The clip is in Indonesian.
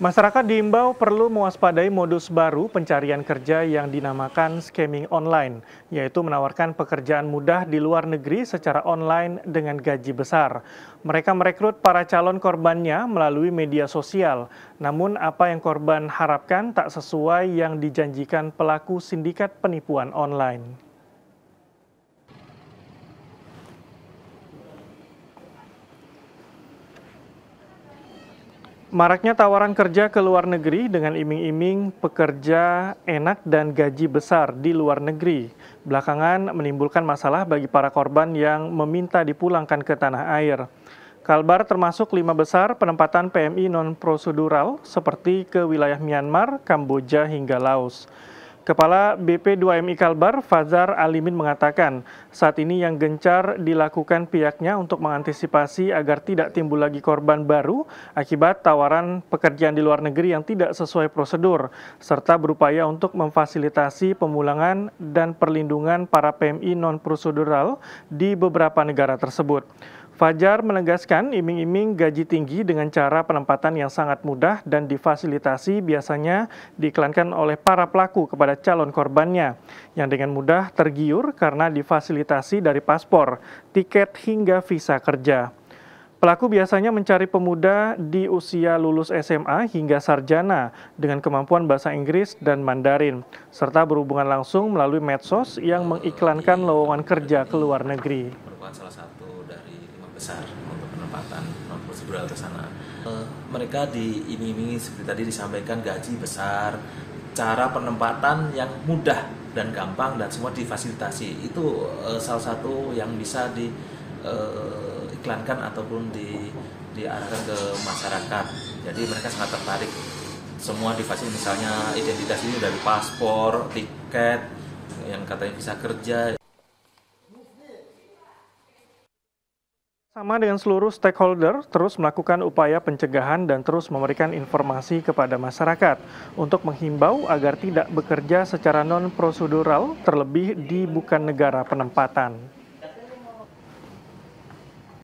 Masyarakat diimbau perlu mewaspadai modus baru pencarian kerja yang dinamakan scamming online, yaitu menawarkan pekerjaan mudah di luar negeri secara online dengan gaji besar. Mereka merekrut para calon korbannya melalui media sosial, namun apa yang korban harapkan tak sesuai yang dijanjikan pelaku sindikat penipuan online. Maraknya tawaran kerja ke luar negeri dengan iming-iming pekerja enak dan gaji besar di luar negeri belakangan menimbulkan masalah bagi para korban yang meminta dipulangkan ke tanah air. Kalbar termasuk lima besar penempatan PMI non-prosedural seperti ke wilayah Myanmar, Kamboja hingga Laos. Kepala BP2MI Kalbar, Fazar Alimin mengatakan, saat ini yang gencar dilakukan pihaknya untuk mengantisipasi agar tidak timbul lagi korban baru akibat tawaran pekerjaan di luar negeri yang tidak sesuai prosedur, serta berupaya untuk memfasilitasi pemulangan dan perlindungan para PMI non-prosedural di beberapa negara tersebut. Fajar menegaskan iming-iming gaji tinggi dengan cara penempatan yang sangat mudah dan difasilitasi biasanya diiklankan oleh para pelaku kepada calon korbannya yang dengan mudah tergiur karena difasilitasi dari paspor, tiket hingga visa kerja. Pelaku biasanya mencari pemuda di usia lulus SMA hingga sarjana dengan kemampuan bahasa Inggris dan Mandarin, serta berhubungan langsung melalui medsos yang mengiklankan lowongan kerja ke luar negeri besar untuk penempatan non prosedural ke sana. Eh, mereka diiming-imingi seperti tadi disampaikan gaji besar, cara penempatan yang mudah dan gampang dan semua difasilitasi. Itu uh, salah satu yang bisa diiklankan eh, uh, ataupun di diarahkan ke masyarakat. Jadi mereka sangat tertarik. Semua difasilitasi misalnya identitas ini dari paspor, tiket, yang katanya bisa kerja. Sama dengan seluruh stakeholder, terus melakukan upaya pencegahan dan terus memberikan informasi kepada masyarakat untuk menghimbau agar tidak bekerja secara non-prosedural, terlebih di bukan negara penempatan.